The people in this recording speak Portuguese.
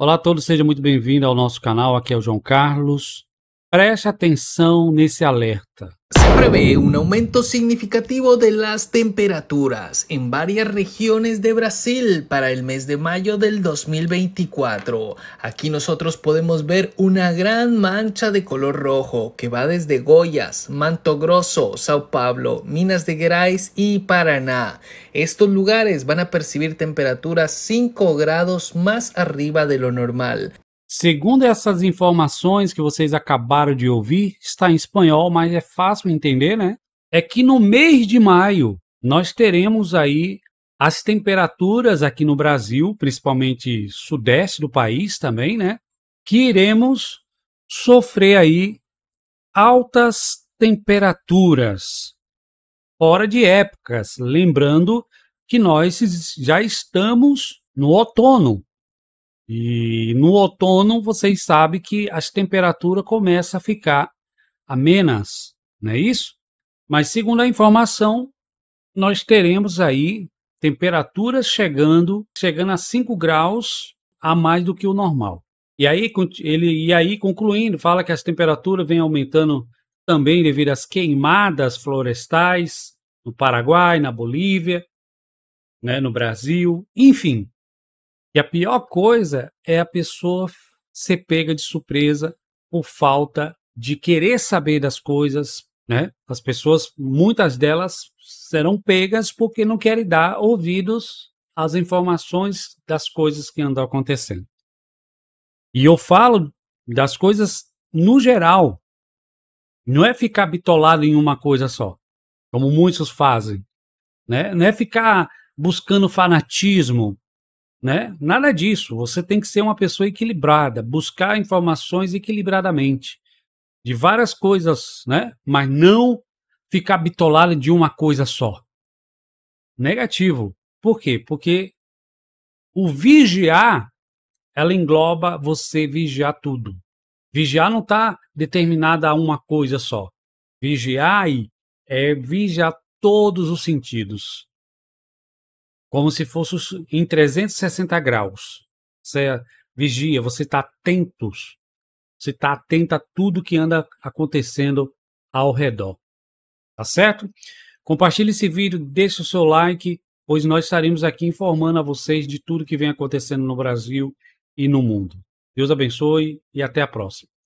Olá a todos, seja muito bem vindo ao nosso canal. Aqui é o João Carlos. Preste en ese alerta. Se prevé un aumento significativo de las temperaturas en varias regiones de Brasil para el mes de mayo del 2024. Aquí nosotros podemos ver una gran mancha de color rojo que va desde Goyas, Manto Grosso, Sao Paulo, Minas de Gerais y Paraná. Estos lugares van a percibir temperaturas 5 grados más arriba de lo normal. Segundo essas informações que vocês acabaram de ouvir, está em espanhol, mas é fácil entender, né? É que no mês de maio nós teremos aí as temperaturas aqui no Brasil, principalmente sudeste do país também, né? Que iremos sofrer aí altas temperaturas fora de épocas, lembrando que nós já estamos no outono, e no outono, vocês sabem que as temperaturas começam a ficar amenas, não é isso? Mas segundo a informação, nós teremos aí temperaturas chegando, chegando a 5 graus a mais do que o normal. E aí, ele, e aí, concluindo, fala que as temperaturas vêm aumentando também devido às queimadas florestais no Paraguai, na Bolívia, né, no Brasil, enfim, e a pior coisa é a pessoa ser pega de surpresa por falta de querer saber das coisas, né? As pessoas, muitas delas serão pegas porque não querem dar ouvidos às informações das coisas que andam acontecendo. E eu falo das coisas no geral. Não é ficar bitolado em uma coisa só, como muitos fazem. Né? Não é ficar buscando fanatismo né? Nada disso. Você tem que ser uma pessoa equilibrada, buscar informações equilibradamente de várias coisas, né? Mas não ficar bitolado de uma coisa só. Negativo. Por quê? Porque o vigiar ela engloba você vigiar tudo. Vigiar não está determinada a uma coisa só. Vigiar é vigiar todos os sentidos como se fosse em 360 graus. Você vigia, você está atento, você está atento a tudo que anda acontecendo ao redor. Tá certo? Compartilhe esse vídeo, deixe o seu like, pois nós estaremos aqui informando a vocês de tudo que vem acontecendo no Brasil e no mundo. Deus abençoe e até a próxima.